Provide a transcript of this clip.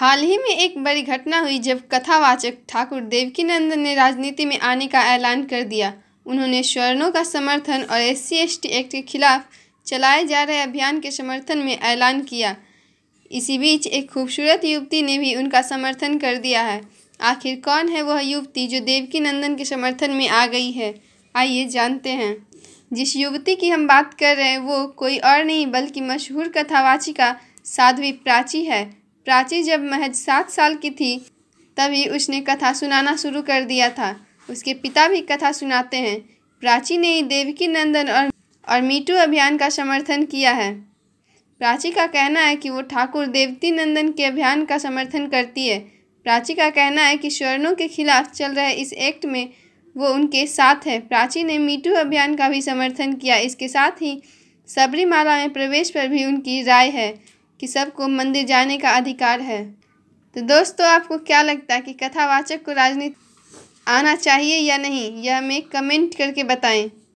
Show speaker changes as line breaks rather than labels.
हाल ही में एक बड़ी घटना हुई जब कथावाचक ठाकुर देवकीनंदन ने राजनीति में आने का ऐलान कर दिया उन्होंने स्वर्णों का समर्थन और एस सी एक्ट के खिलाफ चलाए जा रहे अभियान के समर्थन में ऐलान किया इसी बीच एक खूबसूरत युवती ने भी उनका समर्थन कर दिया है आखिर कौन है वह युवती जो देवकीनंदन के समर्थन में आ गई है आइए जानते हैं जिस युवती की हम बात कर रहे हैं वो कोई और नहीं बल्कि मशहूर कथावाचिका साध्वी प्राची है प्राची जब महज सात साल की थी तभी उसने कथा सुनाना शुरू कर दिया था उसके पिता भी कथा सुनाते हैं प्राची ने ही देवकी नंदन और और मीटू अभियान का समर्थन किया है प्राची का कहना है कि वो ठाकुर देवती नंदन के अभियान का समर्थन करती है प्राची का कहना है कि स्वर्णों के खिलाफ चल रहे इस एक्ट में वो उनके साथ है प्राची ने मीटू अभियान का भी समर्थन किया इसके साथ ही सबरीमाला में प्रवेश पर भी उनकी राय है कि सबको मंदिर जाने का अधिकार है तो दोस्तों आपको क्या लगता है कि कथावाचक को राजनीति आना चाहिए या नहीं यह हमें कमेंट करके बताएं